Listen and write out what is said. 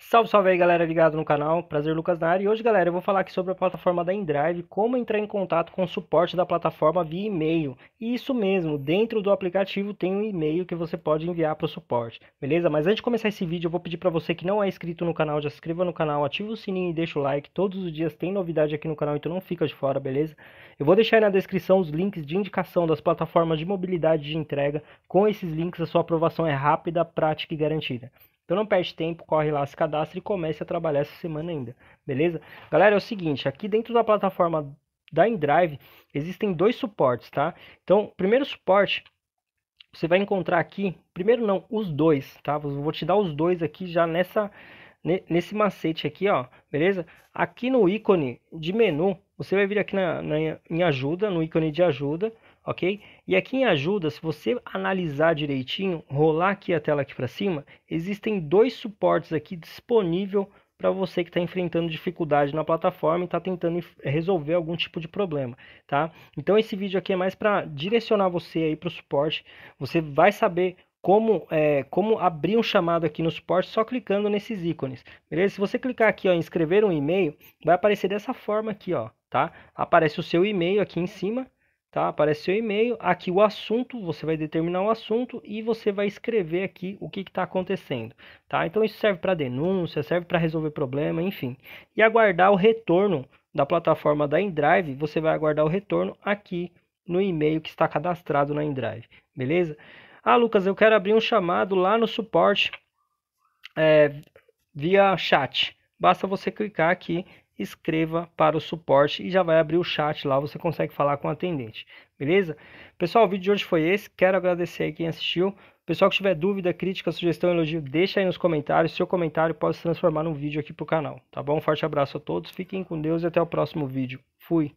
Salve, salve aí galera ligado no canal, prazer Lucas na área e hoje galera eu vou falar aqui sobre a plataforma da InDrive, como entrar em contato com o suporte da plataforma via e-mail. E isso mesmo, dentro do aplicativo tem um e-mail que você pode enviar para o suporte, beleza? Mas antes de começar esse vídeo eu vou pedir para você que não é inscrito no canal, já se inscreva no canal, ativa o sininho e deixa o like, todos os dias tem novidade aqui no canal, então não fica de fora, beleza? Eu vou deixar aí na descrição os links de indicação das plataformas de mobilidade de entrega, com esses links a sua aprovação é rápida, prática e garantida. Então não perde tempo, corre lá, se cadastra e comece a trabalhar essa semana ainda, beleza? Galera, é o seguinte, aqui dentro da plataforma da InDrive existem dois suportes, tá? Então, primeiro suporte você vai encontrar aqui, primeiro não, os dois, tá? Vou te dar os dois aqui já nessa nesse macete aqui, ó, beleza? Aqui no ícone de menu, você vai vir aqui na, na em ajuda, no ícone de ajuda, ok? E aqui em ajuda, se você analisar direitinho, rolar aqui a tela aqui para cima, existem dois suportes aqui disponível para você que está enfrentando dificuldade na plataforma e está tentando resolver algum tipo de problema, tá? Então esse vídeo aqui é mais para direcionar você aí para o suporte. Você vai saber como, é, como abrir um chamado aqui no suporte só clicando nesses ícones, beleza? Se você clicar aqui ó, em escrever um e-mail, vai aparecer dessa forma aqui, ó, tá? Aparece o seu e-mail aqui em cima, tá? Aparece seu e-mail, aqui o assunto, você vai determinar o assunto e você vai escrever aqui o que está acontecendo, tá? Então isso serve para denúncia, serve para resolver problema, enfim. E aguardar o retorno da plataforma da InDrive, você vai aguardar o retorno aqui no e-mail que está cadastrado na InDrive, beleza? Ah, Lucas, eu quero abrir um chamado lá no suporte é, via chat. Basta você clicar aqui escreva para o suporte e já vai abrir o chat lá, você consegue falar com o atendente, beleza? Pessoal, o vídeo de hoje foi esse, quero agradecer aí quem assistiu. Pessoal que tiver dúvida, crítica, sugestão, elogio, deixa aí nos comentários, seu comentário pode se transformar num vídeo aqui pro canal, tá bom? forte abraço a todos, fiquem com Deus e até o próximo vídeo. Fui!